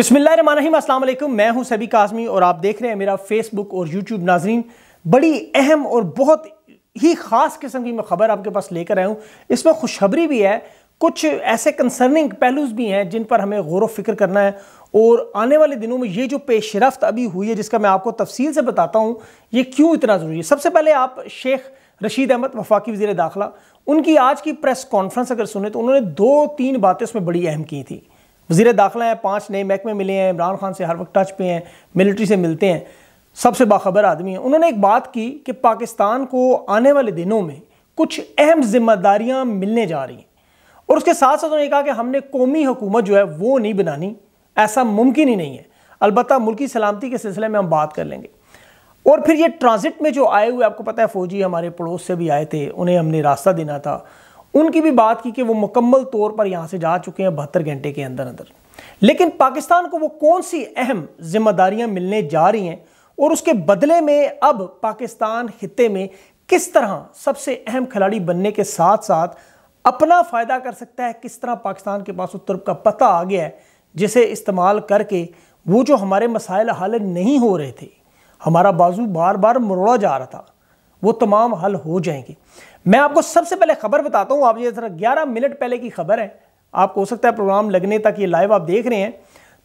वालेकुम मैं हूं सभी काजमी और आप देख रहे हैं मेरा फेसबुक और यूट्यूब नाजरीन बड़ी अहम और बहुत ही ख़ास किस्म की मैं खबर आपके पास लेकर आया हूँ इसमें खुशखबरी भी है कुछ ऐसे कंसर्निंग पहलूज भी हैं जिन पर हमें गौर फिक्र करना है और आने वाले दिनों में ये जो पेशरफ अभी हुई है जिसका मैं आपको तफसील से बताता हूँ ये क्यों इतना ज़रूरी है सबसे पहले आप शेख रशीद अहमद वफाकी वजी दाखिला उनकी आज की प्रेस कॉन्फ्रेंस अगर सुने तो उन्होंने दो तीन बातें उसमें बड़ी अहम की थी वजीर दाखिला हैं पाँच नए महकमे मिले हैं इमरान खान से हर वक्त टच पे हैं मिलिट्री से मिलते हैं सबसे बाखबर आदमी हैं उन्होंने एक बात की कि पाकिस्तान को आने वाले दिनों में कुछ अहम जिम्मेदारियाँ मिलने जा रही हैं और उसके साथ साथ उन्होंने कहा कि हमने कौमी हुकूमत जो है वो नहीं बनानी ऐसा मुमकिन ही नहीं है अलबत् मुल्की सलामती के सिलसिले में हम बात कर लेंगे और फिर ये ट्रांजिट में जो आए हुए आपको पता है फ़ौजी हमारे पड़ोस से भी आए थे उन्हें हमने रास्ता देना था उनकी भी बात की कि वो मुकम्मल तौर पर यहाँ से जा चुके हैं बहत्तर घंटे के अंदर अंदर लेकिन पाकिस्तान को वो कौन सी अहम जिम्मेदारियाँ मिलने जा रही हैं और उसके बदले में अब पाकिस्तान खत्े में किस तरह सबसे अहम खिलाड़ी बनने के साथ साथ अपना फ़ायदा कर सकता है किस तरह पाकिस्तान के पास उस तुर्क का पता आ गया है जिसे इस्तेमाल करके वो जो हमारे मसाइल हल नहीं हो रहे थे हमारा बाजू बार बार मरोड़ा जा रहा था वो तमाम हल हो जाएंगे मैं आपको सबसे पहले खबर बताता हूँ आप ये जरा ग्यारह मिनट पहले की खबर है आपको हो सकता है प्रोग्राम लगने तक ये लाइव आप देख रहे हैं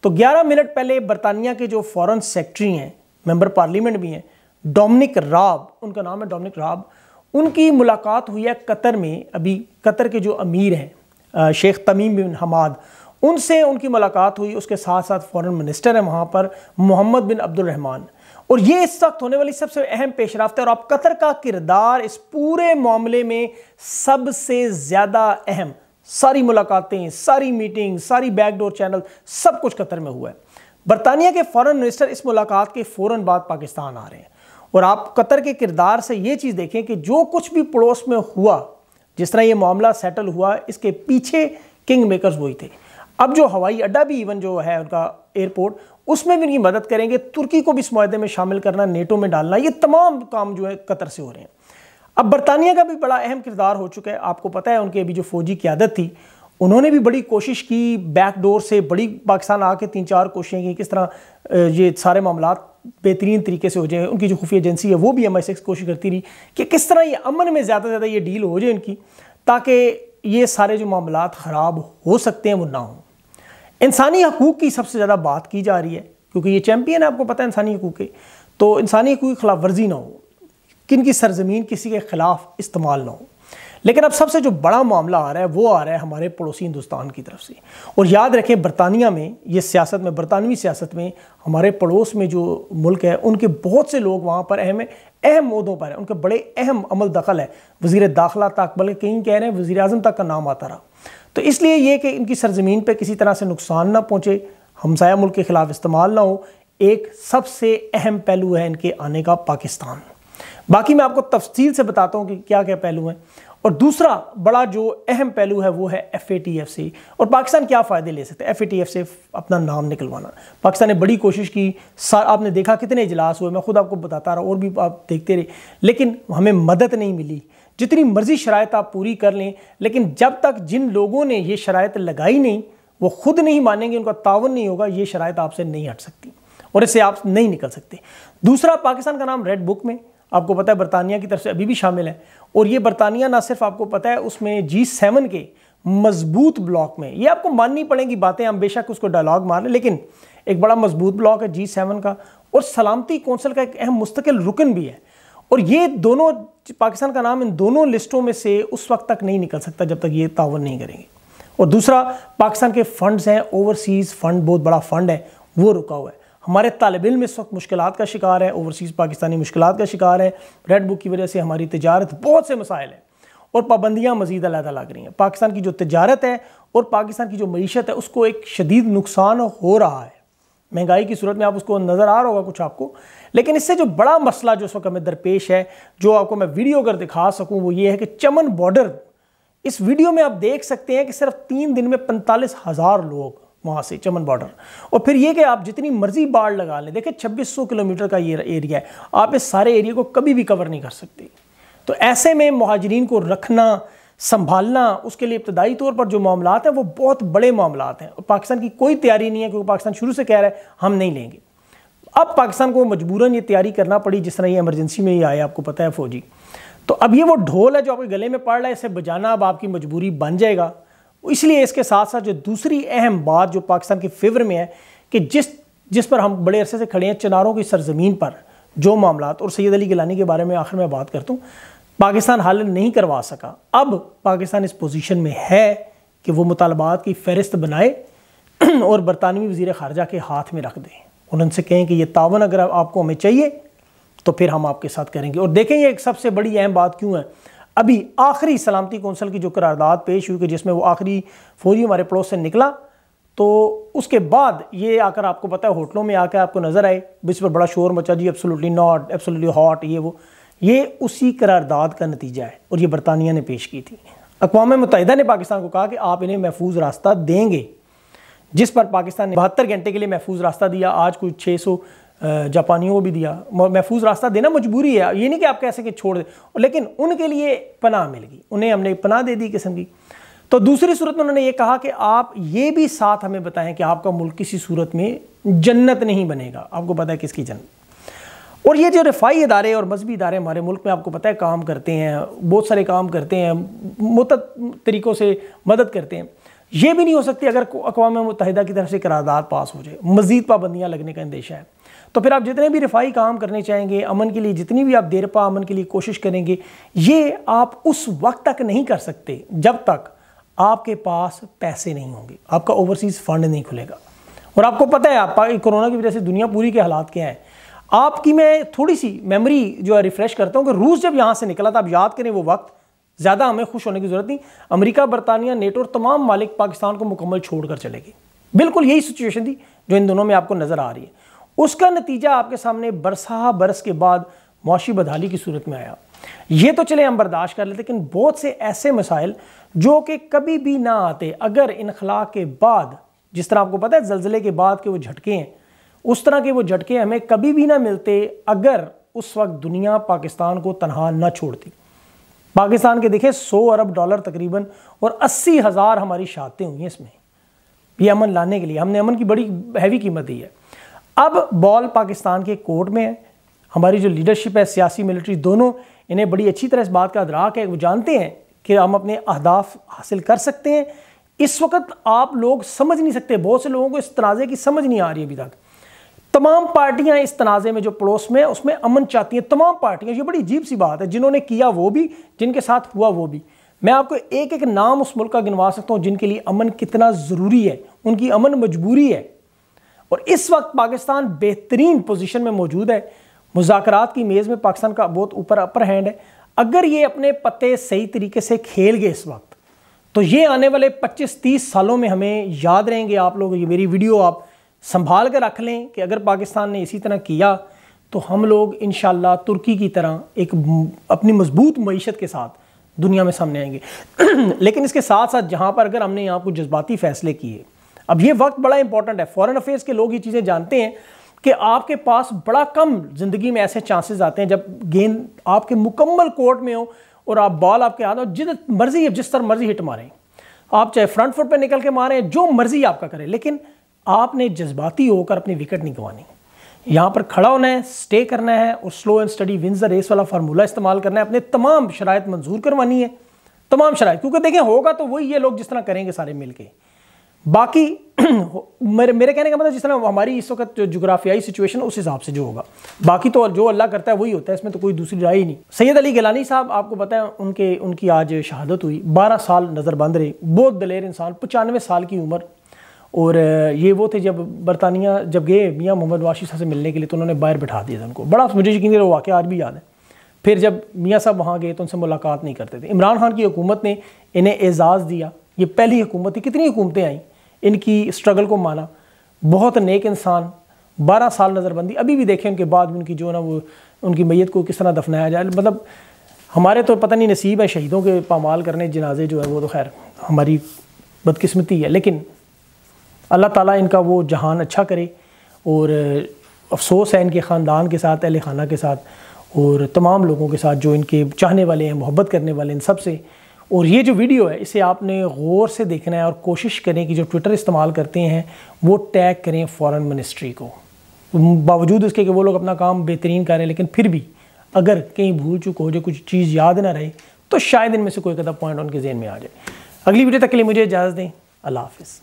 तो 11 मिनट पहले बरतानिया के जो फॉरेन सेक्रेटरी हैं मेंबर पार्लियामेंट भी हैं डोमिनिक राब उनका नाम है डोमिनिक राब उनकी मुलाकात हुई है कतर में अभी कतर के जो अमीर हैं शेख तमीम बिन हमाद उनसे उनकी मुलाकात हुई उसके साथ साथ फॉरेन मिनिस्टर हैं वहाँ पर मोहम्मद बिन अब्दुलरहमान और ये इस वक्त होने वाली सबसे अहम पेश है और अब कतर का किरदार इस पूरे मामले में सबसे ज़्यादा अहम सारी मुलाकातें सारी मीटिंग सारी बैकडोर चैनल सब कुछ कतर में हुआ है बरतानिया के फॉरेन मिनिस्टर इस मुलाकात के फ़ौर बाद पाकिस्तान आ रहे हैं और आप कतर के किरदार से ये चीज़ देखें कि जो कुछ भी पड़ोस में हुआ जिस तरह ये मामला सेटल हुआ इसके पीछे किंग मेकर्स वही थे अब जो हवाई अड्डा भी इवन जो है उनका एयरपोर्ट उसमें भी इनकी मदद करेंगे तुर्की को भी इस माहे में शामिल करना नेटो में डालना ये तमाम काम जो है कतर से हो रहे हैं अब बरतानिया का भी बड़ा अहम किरदार हो चुका है आपको पता है उनकी अभी जो फौजी क्यादत थी उन्होंने भी बड़ी कोशिश की बैकडोर से बड़ी पाकिस्तान आके तीन चार कोशिशें की किस तरह ये सारे मामला बेहतरीन तरीके से हो जाए उनकी जो खुफिया एजेंसी है वो भी एम कोशिश करती रही कि किस तरह ये अमन में ज़्यादा से ज़्यादा ये डील हो जाए इनकी ताकि ये सारे जो मामला ख़राब हो सकते हैं वो ना हों इंसानी हकूक़ की सबसे ज़्यादा बात की जा रही है क्योंकि ये चैम्पियन है आपको पता है इंसानी हकूक़ के तो इंसानी हकूक़ की खिलाफ वर्जी ना हो किन की सरजमीन किसी के ख़िलाफ़ इस्तेमाल ना हो लेकिन अब सबसे जो बड़ा मामला आ रहा है वो आ रहा है हमारे पड़ोसी हिंदुस्तान की तरफ से और याद रखें बरतानिया में ये सियासत में बरतानवी सियासत में हमारे पड़ोस में जो मुल्क है उनके बहुत से लोग वहाँ पर अहम अहम उहदों पर हैं उनके बड़े अहम अमल दखल है वज़ी दाखिला तक बल्कि कहीं कह रहे हैं वज़ी अजम तक का नाम आता रहा तो इसलिए ये कि इनकी सरजमीन पर किसी तरह से नुकसान ना पहुँचे हमसाया मुल्क के ख़िलाफ़ इस्तेमाल ना हो एक सबसे अहम पहलू है इनके आने का पाकिस्तान बाकी मैं आपको तफसील से बताता हूँ कि क्या क्या पहलू हैं और दूसरा बड़ा जो अहम पहलू है वो है एफ ए टी एफ से और पाकिस्तान क्या फ़ायदे ले सकते हैं एफ ए टी एफ से अपना नाम निकलवाना पाकिस्तान ने बड़ी कोशिश की आपने देखा कितने इजलास हुए मैं खुद आपको बताता रहा और भी आप देखते रहे लेकिन हमें मदद नहीं मिली जितनी मर्जी शरात आप पूरी कर लें लेकिन जब तक जिन लोगों ने ये शरात लगाई नहीं वो खुद नहीं मानेंगे उनका तावन नहीं होगा ये शरात आपसे नहीं हट सकती और इससे आप नहीं निकल सकते दूसरा पाकिस्तान का नाम रेड बुक में आपको पता है बरतानिया की तरफ से अभी भी शामिल है और ये बरतानिया ना सिर्फ आपको पता है उसमें जी सेवन के मजबूत ब्लॉक में ये आपको माननी पड़ेगी बातें हम बेशक उसको डायलॉग लें लेकिन एक बड़ा मजबूत ब्लॉक है जी सेवन का और सलामती कौंसिल का एक अहम मुस्तकिल रुकन भी है और ये दोनों पाकिस्तान का नाम इन दोनों लिस्टों में से उस वक्त तक नहीं निकल सकता जब तक ये तावन नहीं करेंगे और दूसरा पाकिस्तान के फंड्स हैं ओवरसीज़ फ़ंड बहुत बड़ा फ़ंड है वो रुका हुआ है हमारे तालब इम इस वक्त मुश्किल का शिकार है ओवरसीज़ पाकिस्तानी मुश्किल का शिकार है रेड बुक की वजह से हमारी तजारत बहुत से मसाइल हैं और पाबंदियाँ मजीद अलहदा लग रही हैं पाकिस्तान की जो तजारत है और पाकिस्तान की जो मीशत है उसको एक शदीद नुकसान हो रहा है महंगाई की सूरत में आप उसको नज़र आ रहा होगा कुछ आपको लेकिन इससे जो बड़ा मसला जो इस वक्त हमें दरपेश है जो आपको मैं वीडियो अगर दिखा सकूं वो ये है कि चमन बॉर्डर इस वीडियो में आप देख सकते हैं कि सिर्फ तीन दिन में पैंतालीस हज़ार लोग वहाँ से चमन बॉर्डर और फिर ये कि आप जितनी मर्जी बाढ़ लगा लें देखिए सौ किलोमीटर का ये एरिया है आप इस सारे एरिया को कभी भी कवर नहीं कर सकते तो ऐसे में महाजरीन को रखना संभालना उसके लिए इब्तदाई तौर पर जो मामला हैं वो बहुत बड़े मामला हैं और पाकिस्तान की कोई तैयारी नहीं है क्योंकि पाकिस्तान शुरू से कह रहा है हम नहीं लेंगे अब पाकिस्तान को मजबूरन ये तैयारी करना पड़ी जिस तरह ये एमरजेंसी में ही आया आपको पता है फौजी तो अब ये वो ढोल है जो आपके गले में पड़ रहा है इसे बजाना अब आपकी मजबूरी बन जाएगा इसलिए इसके साथ साथ जो दूसरी अहम बात जो पाकिस्तान के फेवर में है कि जिस जिस पर हम बड़े अरसे से खड़े हैं चिनारों की सरजमीन पर जो मामला और सैद अली गिलानी के बारे में आखिर में बात करता हूँ पाकिस्तान हल नहीं करवा सका अब पाकिस्तान इस पोजीशन में है कि वो मुतालबात की फहरिस्त बनाए और बरतानवी वजीर खारजा के हाथ में रख दें उनसे कहें कि ये तावन अगर आपको हमें चाहिए तो फिर हम आपके साथ करेंगे और देखें ये एक सबसे बड़ी अहम बात क्यों है अभी आखिरी सलामती कौंसल की जो करारदाद पेश हुई कि जिसमें वो आखिरी फौजी हमारे पड़ोस से निकला तो उसके बाद ये आकर आपको पता है होटलों में आकर आपको नज़र आए बिस पर बड़ा शोर मचा जी एब्सोल्युटली नॉट एब्सोल्युटली हॉट ये वो ये उसी करारदाद का नतीजा है और ये बरतानिया ने पेश की थी अकवा मुतहदा ने पाकिस्तान को कहा कि आप इन्हें महफूज रास्ता देंगे जिस पर पाकिस्तान ने बहत्तर घंटे के लिए महफूज रास्ता दिया आज कुछ छः सौ जापानियों को भी दिया महफूज रास्ता देना मजबूरी है ये नहीं कि आप कह कि छोड़ दें लेकिन उनके लिए पनाह मिल गई उन्हें हमने पनाह दे दी किस्म की तो दूसरी सूरत में उन्होंने ये कहा कि आप ये भी साथ हमें बताएं कि आपका मुल्क किसी सूरत में जन्नत नहीं बनेगा आपको पता है किसकी जन्नत और ये जो रफ़ाई इदारे और मजहबी इदारे हमारे मुल्क में आपको पता है काम करते हैं बहुत सारे काम करते हैं मुतद तरीक़ों से मदद करते हैं ये भी नहीं हो सकती अगर अकवा मुतहदा की तरफ से करारदादा पास हो जाए मज़ीद पाबंदियाँ लगने का अंदेशा है तो फिर आप जितने भी रफाई काम करने चाहेंगे अमन के लिए जितनी भी आप देरपा अमन के लिए कोशिश करेंगे ये आप उस वक्त तक नहीं कर सकते जब तक आपके पास पैसे नहीं होंगे आपका ओवरसीज़ फ़ंड नहीं खुलेगा और आपको पता है आप कोरोना की वजह से दुनिया पूरी के हालात क्या हैं आपकी मैं थोड़ी सी मेमोरी जो है रिफ़्रेश करता हूँ कि रूस जब यहाँ से निकला था आप याद करें वो वक्त ज़्यादा हमें खुश होने की ज़रूरत नहीं अमेरिका बरतानिया नेटो और तमाम मालिक पाकिस्तान को मुकम्मल छोड़ कर चले गए बिल्कुल यही सिचुएशन थी जो इन दोनों में आपको नज़र आ रही है उसका नतीजा आपके सामने बरसा बरस के बाद मुशी बदहाली की सूरत में आया ये तो चले हम बर्दाश्त कर लेते लेकिन बहुत से ऐसे मसाइल जो कि कभी भी ना आते अगर इनखला के बाद जिस तरह आपको पता है जलजिले के बाद के वो झटके हैं उस तरह के वो झटके हमें कभी भी ना मिलते अगर उस वक्त दुनिया पाकिस्तान को तनहा न छोड़ती पाकिस्तान के देखे 100 अरब डॉलर तकरीबन और अस्सी हज़ार हमारी शहादतें हुई हैं इसमें ये अमन लाने के लिए हमने अमन की बड़ी हैवी कीमत दी है अब बॉल पाकिस्तान के कोर्ट में है हमारी जो लीडरशिप है सियासी मिलिट्री दोनों इन्हें बड़ी अच्छी तरह इस बात का अदराक है वो जानते हैं कि हम अपने अहदाफ हासिल कर सकते हैं इस वक्त आप लोग समझ नहीं सकते बहुत से लोगों को इस तनाज़े की समझ नहीं आ रही अभी तक तमाम पार्टियां इस तनाज़े में जो पड़ोस में उसमें अमन चाहती हैं तमाम पार्टियां ये बड़ी अजीब सी बात है जिन्होंने किया वो भी जिनके साथ हुआ वो भी मैं आपको एक एक नाम उस मुल्क का गिनवा सकता हूँ जिनके लिए अमन कितना ज़रूरी है उनकी अमन मजबूरी है और इस वक्त पाकिस्तान बेहतरीन पोजिशन में मौजूद है मुजाकर की मेज़ में पाकिस्तान का बहुत ऊपर अपर हैंड है अगर ये अपने पते सही तरीके से खेल गए इस वक्त तो ये आने वाले 25-30 सालों में हमें याद रहेंगे आप लोग ये मेरी वीडियो आप संभाल कर रख लें कि अगर पाकिस्तान ने इसी तरह किया तो हम लोग इन तुर्की की तरह एक अपनी मजबूत मीशत के साथ दुनिया में सामने आएंगे लेकिन इसके साथ साथ जहाँ पर अगर हमने यहाँ कुछ जज्बाती फैसले किए अब ये वक्त बड़ा इंपॉर्टेंट है फॉरेन अफेयर्स के लोग ये चीज़ें जानते हैं कि आपके पास बड़ा कम ज़िंदगी में ऐसे चांसेस आते हैं जब गेंद आपके मुकम्मल कोर्ट में हो और आप बॉल आपके हाथ हो जिस मर्जी जिस तरह मर्जी हिट मारें आप चाहे फ्रंट फुट पर निकल के मारें जो मर्जी आपका करें लेकिन आपने जज्बाती होकर अपनी विकेट नहीं गंवानी यहाँ पर खड़ा होना है स्टे करना है और slow and steady wins the race वाला फार्मूला इस्तेमाल करना है अपने तमाम शराय मंजूर करवानी है तमाम शरात क्योंकि देखें होगा तो वही ये लोग जिस तरह करेंगे सारे मिल के बाकी मेरे मेरे कहने का मतलब जिस तरह हमारी इस वक्त जो जोग्राफियाई सिचुएशन उस हिसाब से जो होगा बाकी तो जो अल्लाह करता है वही होता है इसमें तो कोई दूसरी राय ही नहीं सैयद अली गलानी साहब आपको पता है उनके उनकी आज शहादत हुई बारह साल नज़रबंद रहे बहुत दलेर इंसान पचानवे साल की उम्र और ये वो थे जब बरतानिया जब गए मियाँ मोहम्मद वाशी साहब से मिलने के लिए तो उन्होंने बाहर बैठा दिया था उनको बड़ा मुझे यकीन है वो वाक्य आज भी याद है फिर जब मियाँ साहब वहाँ गए तो उनसे मुलाकात नहीं करते थे इमरान खान की हुकूमत ने इन्हें एजाज़ दिया ये पहली हुकूमत थी कितनी हुकूमतें आईं इनकी स्ट्रगल को माना बहुत नेक इंसान बारह साल नज़रबंदी अभी भी देखें उनके बाद भी उनकी जो ना वो उनकी मैत को किस तरह दफनाया जाए मतलब हमारे तो पता नहीं नसीब है शहीदों के पामाल करने जनाजे जो है वो तो खैर हमारी बदकस्मती है लेकिन अल्लाह ताला इनका वो जहान अच्छा करे और अफसोस है इनके ख़ानदान के साथ अहल खाना के साथ और तमाम लोगों के साथ जो इनके चाहने वाले हैं मोहब्बत करने वाले इन सब से और ये जो वीडियो है इसे आपने गौर से देखना है और कोशिश करें कि जो ट्विटर इस्तेमाल करते हैं वो टैग करें फ़ॉरेन मिनिस्ट्री को बावजूद उसके कि वो लोग अपना काम बेहतरीन करें लेकिन फिर भी अगर कहीं भूल चुक हो जो कुछ चीज़ याद ना रहे तो शायद इनमें से कोई कदम पॉइंट उनके जहन में आ जाए अगली वीडियो तक के लिए मुझे इजाज़त दें अल्लाह हाफिज़